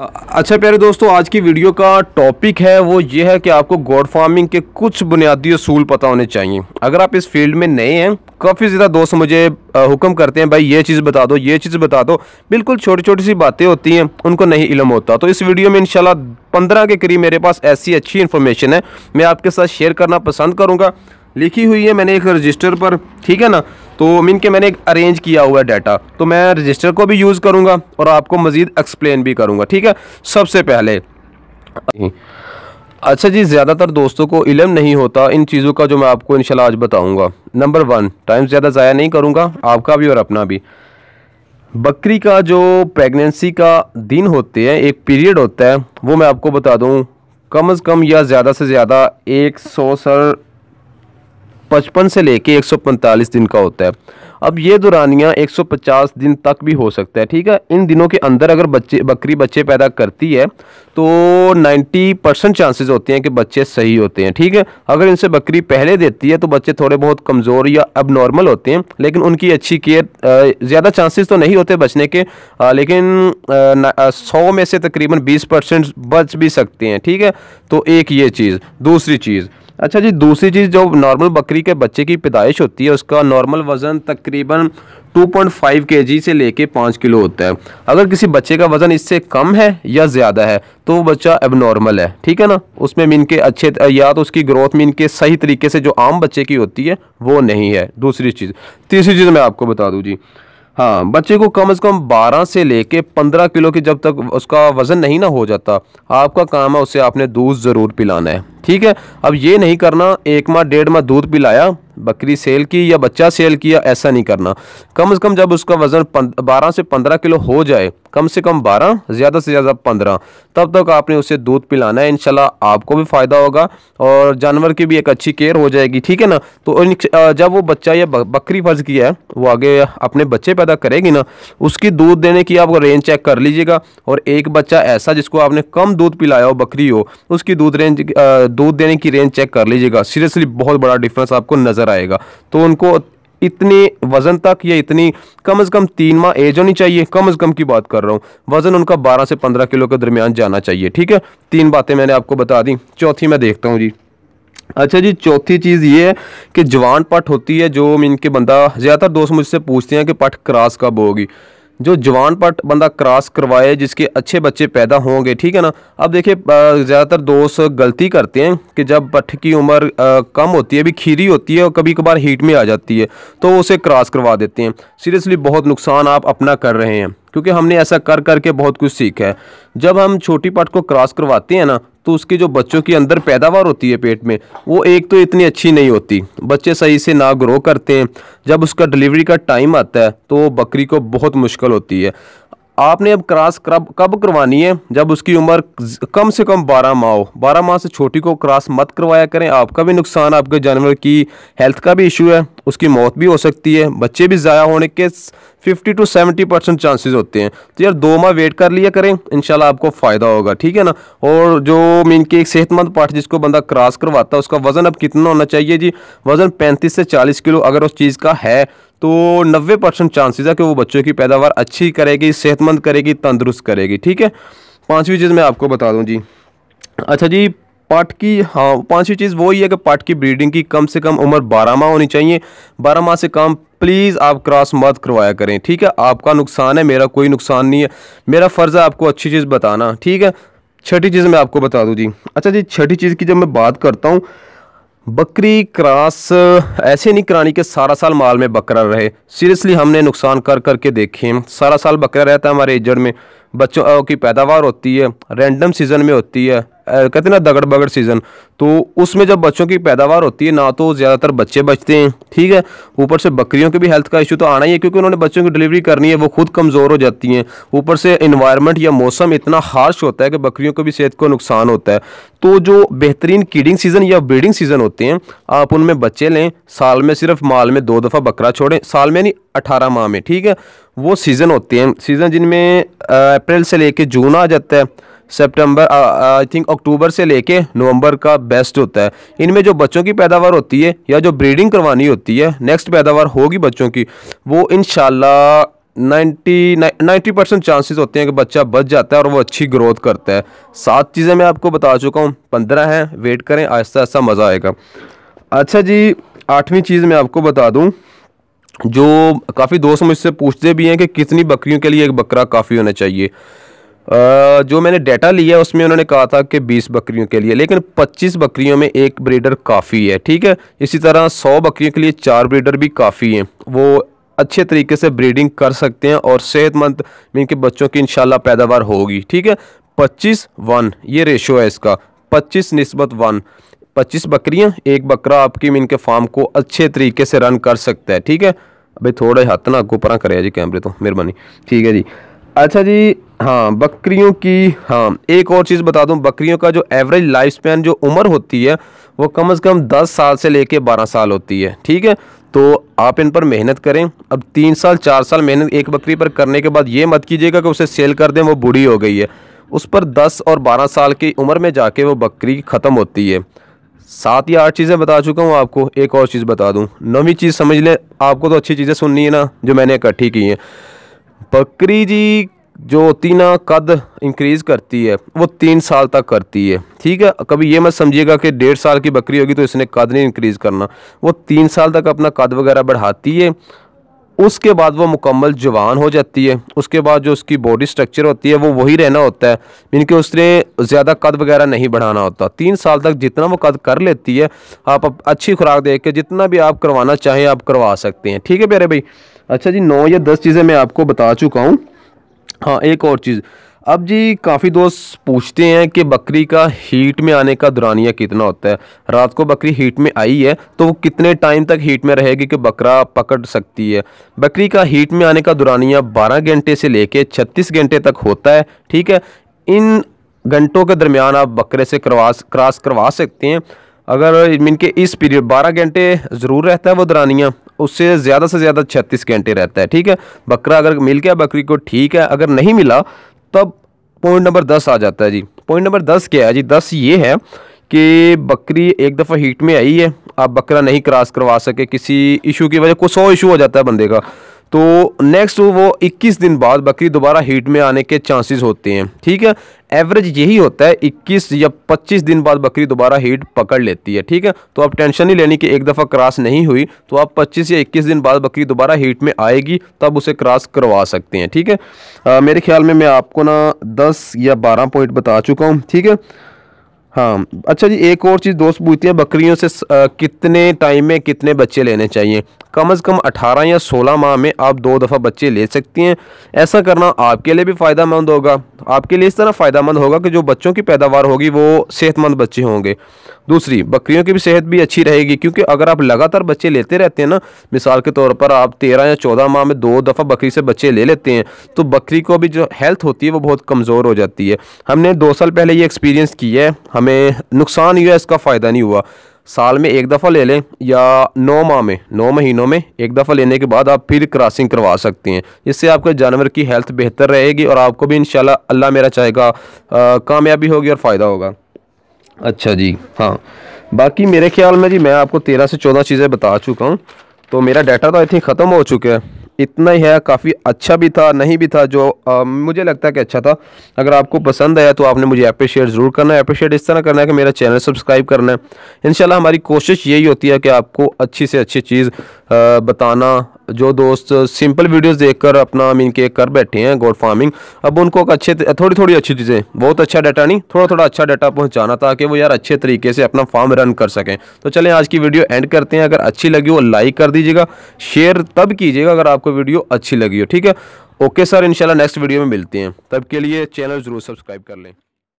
अच्छा प्यारे दोस्तों आज की वीडियो का टॉपिक है वो ये है कि आपको गोड फार्मिंग के कुछ बुनियादी असूल पता होने चाहिए अगर आप इस फील्ड में नए हैं काफ़ी ज़्यादा दोस्त मुझे हुक्म करते हैं भाई ये चीज़ बता दो ये चीज़ बता दो बिल्कुल छोटी छोटी सी बातें होती हैं उनको नहीं इलम होता तो इस वीडियो में इंशाल्लाह पंद्रह के करीब मेरे पास ऐसी अच्छी इन्फॉर्मेशन है मैं आपके साथ शेयर करना पसंद करूँगा लिखी हुई है मैंने एक रजिस्टर पर ठीक है ना तो मीन के मैंने एक अरेंज किया हुआ है डाटा तो मैं रजिस्टर को भी यूज़ करूँगा और आपको मज़ीद एक्सप्लेन भी करूँगा ठीक है सबसे पहले अच्छा जी ज़्यादातर दोस्तों को इलम नहीं होता इन चीज़ों का जो मैं आपको इनशाला आज बताऊँगा नंबर वन टाइम ज़्यादा ज़ाया नहीं करूँगा आपका भी और अपना भी बकरी का जो प्रेगनेंसी का दिन होते हैं एक पीरियड होता है वो मैं आपको बता दूँ कम अज़ कम या ज़्यादा से ज़्यादा एक सौ सर पचपन से लेके एक सौ पैंतालीस दिन का होता है अब ये दुरानियाँ एक सौ पचास दिन तक भी हो सकता है ठीक है इन दिनों के अंदर अगर बच्चे बकरी बच्चे पैदा करती है तो नाइन्टी परसेंट चांसेज होते हैं कि बच्चे सही होते हैं ठीक है अगर इनसे बकरी पहले देती है तो बच्चे थोड़े बहुत कमज़ोर या अब नॉर्मल होते हैं लेकिन उनकी अच्छी केयर ज़्यादा चांसेस तो नहीं होते बचने के आ, लेकिन सौ में से तकरीबन बीस परसेंट बच भी सकते हैं ठीक है तो एक ये चीज़ दूसरी चीज़ अच्छा जी दूसरी चीज़ जो नॉर्मल बकरी के बच्चे की पैदाइश होती है उसका नॉर्मल वज़न तकरीबन 2.5 पॉइंट से लेके 5 किलो होता है अगर किसी बच्चे का वज़न इससे कम है या ज़्यादा है तो वो बच्चा एबनॉर्मल है ठीक है ना उसमें मीन के अच्छे या तो उसकी ग्रोथ मीन के सही तरीके से जो आम बच्चे की होती है वो नहीं है दूसरी चीज़ तीसरी चीज़ मैं आपको बता दूँ जी हाँ बच्चे को कम से कम 12 से लेके 15 किलो की जब तक उसका वज़न नहीं ना हो जाता आपका काम है उसे आपने दूध ज़रूर पिलाना है ठीक है अब ये नहीं करना एक माह डेढ़ माह दूध पिलाया बकरी सेल की या बच्चा सेल किया ऐसा नहीं करना कम से कम जब उसका वज़न 12 से 15 किलो हो जाए कम से कम 12 ज़्यादा से ज़्यादा 15 तब तक आपने उसे दूध पिलाना है इनशाला आपको भी फ़ायदा होगा और जानवर की भी एक अच्छी केयर हो जाएगी ठीक है ना तो जब वो बच्चा या बकरी फर्ज किया है वो आगे अपने बच्चे पैदा करेगी ना उसकी दूध देने की आप रेंज चेक कर लीजिएगा और एक बच्चा ऐसा जिसको आपने कम दूध पिलाया हो बकरी हो उसकी दूध रेंज दूध देने की रेंज चेक कर लीजिएगा सीरियसली बहुत बड़ा डिफरेंस आपको नज़र आएगा तो उनको इतने वजन तक या इतनी कम से कम तीन माह एज होनी चाहिए कम से कम की बात कर रहा हूँ वजन उनका 12 से 15 किलो के दरमियान जाना चाहिए ठीक है तीन बातें मैंने आपको बता दी चौथी मैं देखता हूँ जी अच्छा जी चौथी चीज़ ये है कि जवान पट होती है जो इनके बंदा ज़्यादातर दोस्त मुझसे पूछते हैं कि पट क्रॉस कब होगी जो जवान पट बंदा क्रॉस करवाए जिसके अच्छे बच्चे पैदा होंगे ठीक है ना अब देखिए ज़्यादातर दोस्त गलती करते हैं कि जब पट की उम्र कम होती है अभी खीरी होती है और कभी कभार हीट में आ जाती है तो उसे क्रॉस करवा देते हैं सीरियसली बहुत नुकसान आप अपना कर रहे हैं क्योंकि हमने ऐसा कर करके बहुत कुछ सीखा है जब हम छोटी पट को क्रॉस करवाते हैं ना तो उसकी जो बच्चों की अंदर पैदावार होती है पेट में वो एक तो इतनी अच्छी नहीं होती बच्चे सही से ना ग्रो करते हैं जब उसका डिलीवरी का टाइम आता है तो बकरी को बहुत मुश्किल होती है आपने अब क्रॉस कब कब करवानी है जब उसकी उम्र कम से कम बारह माह हो बारह माह से छोटी को क्रॉस मत करवाया करें आपका भी नुकसान आपके जानवर की हेल्थ का भी इशू है उसकी मौत भी हो सकती है बच्चे भी ज़ाया होने के fifty to seventy percent chances होते हैं तो यार दो माह वेट कर लिया करें इन आपको फ़ायदा होगा ठीक है ना और जो मीन की एक सेहतमंद पाठ जिसको बंदा क्रॉस करवाता है उसका वज़न अब कितना होना चाहिए जी वज़न पैंतीस से चालीस किलो अगर उस चीज़ का है तो 90 परसेंट चांसेज है कि वो बच्चों की पैदावार अच्छी करेगी सेहतमंद करेगी तंदुरुस्त करेगी ठीक है पाँचवीं चीज़ मैं आपको बता दूँ जी अच्छा जी पाठ की हाँ पांचवी चीज़ वही है कि पट की ब्रीडिंग की कम से कम उम्र बारह माह होनी चाहिए बारह माह से कम प्लीज़ आप क्रॉस मत करवाया करें ठीक है आपका नुकसान है मेरा कोई नुकसान नहीं है मेरा फ़र्ज़ है आपको अच्छी चीज़ बताना ठीक है छठी चीज़ मैं आपको बता दूँ जी अच्छा जी छठी चीज़ की जब मैं बात करता हूँ बकरी क्रॉस ऐसे नहीं करानी कि सारा साल माल में बकरा रहे सीरियसली हमने नुकसान कर करके देखे सारा साल बकरा रहता है हमारे एजड़ में बच्चों की पैदावार होती है रैंडम सीज़न में होती है कहते हैं ना दगड़ बगड़ सीज़न तो उसमें जब बच्चों की पैदावार होती है ना तो ज़्यादातर बच्चे बचते हैं ठीक है ऊपर से बकरियों के भी हेल्थ का इशू तो आना ही है क्योंकि उन्होंने बच्चों की डिलीवरी करनी है वो खुद कमज़ोर हो जाती हैं ऊपर से इन्वायरमेंट या मौसम इतना हार्श होता है कि बकरियों को भी सेहत को नुकसान होता है तो जो बेहतरीन कीडिंग सीज़न या ब्रीडिंग सीज़न होते हैं आप उनमें बच्चे लें साल में सिर्फ माल में दो दफ़ा बकरा छोड़ें साल में नहीं अठारह माह में ठीक है वो सीज़न होते हैं सीज़न जिनमें अप्रैल से लेके जून आ जाता है सितंबर आई थिंक अक्टूबर से लेके नवंबर का बेस्ट होता है इनमें जो बच्चों की पैदावार होती है या जो ब्रीडिंग करवानी होती है नेक्स्ट पैदावार होगी बच्चों की वो इन नाइन्टी नाइन्टी परसेंट चांसेस होते हैं कि बच्चा बच जाता है और वो अच्छी ग्रोथ करता है सात चीज़ें मैं आपको बता चुका हूँ पंद्रह हैं वेट करें आहिस्ता आहिस्ता मज़ा आएगा अच्छा जी आठवीं चीज़ मैं आपको बता दूँ जो काफ़ी दोस्त मुझसे पूछते भी हैं कि कितनी बकरियों के लिए एक बकरा काफ़ी होना चाहिए जो मैंने डाटा लिया उसमें उन्होंने कहा था कि 20 बकरियों के लिए लेकिन 25 बकरियों में एक ब्रीडर काफ़ी है ठीक है इसी तरह 100 बकरियों के लिए चार ब्रीडर भी काफ़ी हैं वो अच्छे तरीके से ब्रीडिंग कर सकते हैं और सेहतमंद इनके बच्चों की इंशाल्लाह पैदावार होगी ठीक है पच्चीस वन ये रेशो है इसका पच्चीस नस्बत वन पच्चीस बकरियाँ एक बकरा आपकी मीन के फार्म को अच्छे तरीके से रन कर सकता है ठीक है अभी थोड़ा हाथ ना आपको करे जी कैमरे तो मेहरबानी ठीक है जी अच्छा जी हाँ बकरियों की हाँ एक और चीज़ बता दूँ बकरियों का जो एवरेज लाइफ स्पैन जो उम्र होती है वो कम से कम दस साल से लेके बारह साल होती है ठीक है तो आप इन पर मेहनत करें अब तीन साल चार साल मेहनत एक बकरी पर करने के बाद ये मत कीजिएगा कि उसे सेल कर दें वो बूढ़ी हो गई है उस पर दस और बारह साल की उम्र में जाके वो बकरी ख़त्म होती है सात या आठ चीज़ें बता चुका हूँ आपको एक और चीज़ बता दूँ नवी चीज़ समझ लें आपको तो अच्छी चीज़ें सुननी है ना जो मैंने इकट्ठी की हैं बकरी जी जो तीना कद इंक्रीज़ करती है वो तीन साल तक करती है ठीक है कभी ये मत समझिएगा कि डेढ़ साल की बकरी होगी तो इसने कद नहीं इंक्रीज़ करना वो तीन साल तक अपना कद वगैरह बढ़ाती है उसके बाद वो मुकम्मल जवान हो जाती है उसके बाद जो उसकी बॉडी स्ट्रक्चर होती है वो वही रहना होता है यानी कि उसने ज़्यादा कद वगैरह नहीं बढ़ाना होता तीन साल तक जितना वो कद कर लेती है आप अच्छी खुराक देख के जितना भी आप करवाना चाहें आप करवा सकते हैं ठीक है प्यारे भाई अच्छा जी नौ या दस चीज़ें मैं आपको बता चुका हूँ हाँ एक और चीज़ अब जी काफ़ी दोस्त पूछते हैं कि बकरी का हीट में आने का दुरानिया कितना होता है रात को बकरी हीट में आई है तो वो कितने टाइम तक हीट में रहेगी कि बकरा पकड़ सकती है बकरी का हीट में आने का दुरानिया 12 घंटे से लेके 36 घंटे तक होता है ठीक है इन घंटों के दरमियान आप बकरे से करवास क्रॉस करवा सकते हैं अगर इनके इस पीरियड बारह घंटे ज़रूर रहता है वो दरानियाँ उससे ज़्यादा से ज़्यादा छत्तीस घंटे रहता है ठीक है बकरा अगर मिल गया बकरी को ठीक है अगर नहीं मिला तब पॉइंट नंबर दस आ जाता है जी पॉइंट नंबर दस क्या है जी दस ये है कि बकरी एक दफ़ा हीट में आई है आप बकरा नहीं क्रॉस करवा सके किसी इशू की वजह कुछ सौ इशू हो जाता है बंदे का तो नेक्स्ट वो 21 दिन बाद बकरी दोबारा हीट में आने के चांसेस होते हैं ठीक है एवरेज यही होता है 21 या 25 दिन बाद बकरी दोबारा हीट पकड़ लेती है ठीक है तो आप टेंशन नहीं लेनी कि एक दफ़ा क्रॉस नहीं हुई तो आप 25 या 21 दिन बाद बकरी दोबारा हीट में आएगी तब उसे क्रॉस करवा सकते हैं ठीक है आ, मेरे ख्याल में मैं आपको ना दस या बारह पॉइंट बता चुका हूँ ठीक है हाँ अच्छा जी एक और चीज़ दोस्त पूछती है बकरियों से कितने टाइम में कितने बच्चे लेने चाहिए कम अज़ कम 18 या 16 माह में आप दो दफ़ा बच्चे ले सकती हैं ऐसा करना आपके लिए भी फ़ायदा मंद होगा आपके लिए इस तरह फ़ायदा मंद होगा कि जो बच्चों की पैदावार होगी वो सेहतमंद बच्चे होंगे दूसरी बकरियों की भी सेहत भी अच्छी रहेगी क्योंकि अगर आप लगातार बच्चे लेते रहते हैं ना मिसाल के तौर पर आप तेरह या चौदह माह में दो दफ़ा बकरी से बच्चे ले लेते हैं तो बकरी को भी जो हेल्थ होती है वो बहुत कमज़ोर हो जाती है हमने दो साल पहले ये एक्सपीरियंस किया है हमें नुकसान हुआ इसका फ़ायदा नहीं हुआ साल में एक दफ़ा ले लें या नौ माह में नौ महीनों में एक दफ़ा लेने के बाद आप फिर क्रॉसिंग करवा सकते हैं इससे आपके जानवर की हेल्थ बेहतर रहेगी और आपको भी इन अल्लाह मेरा चाहेगा कामयाबी होगी और फ़ायदा होगा अच्छा जी हाँ बाकी मेरे ख्याल में जी मैं आपको तेरह से चौदह चीज़ें बता चुका हूँ तो मेरा डाटा तो आई थिंक ख़त्म हो चुका है इतना ही है काफ़ी अच्छा भी था नहीं भी था जो आ, मुझे लगता है कि अच्छा था अगर आपको पसंद आया तो आपने मुझे अप्रिशिएट ज़रूर करना है अप्रिशिएट इस तरह करना है कि मेरा चैनल सब्सक्राइब करना है इन हमारी कोशिश यही होती है कि आपको अच्छी से अच्छी चीज़ आ, बताना जो दोस्त सिंपल वीडियोस देखकर अपना मीन के कर बैठे हैं गोड फार्मिंग अब उनको अच्छे थोड़ी थोड़ी अच्छी चीज़ें बहुत अच्छा डाटा नहीं थोड़ा थोड़ा अच्छा डाटा पहुंचाना ताकि वो यार अच्छे तरीके से अपना फार्म रन कर सकें तो चलें आज की वीडियो एंड करते हैं अगर अच्छी लगी हो लाइक कर दीजिएगा शेयर तब कीजिएगा अगर आपको वीडियो अच्छी लगी हो ठीक है ओके सर इनशाला नेक्स्ट वीडियो में मिलती हैं तब के लिए चैनल ज़रूर सब्सक्राइब कर लें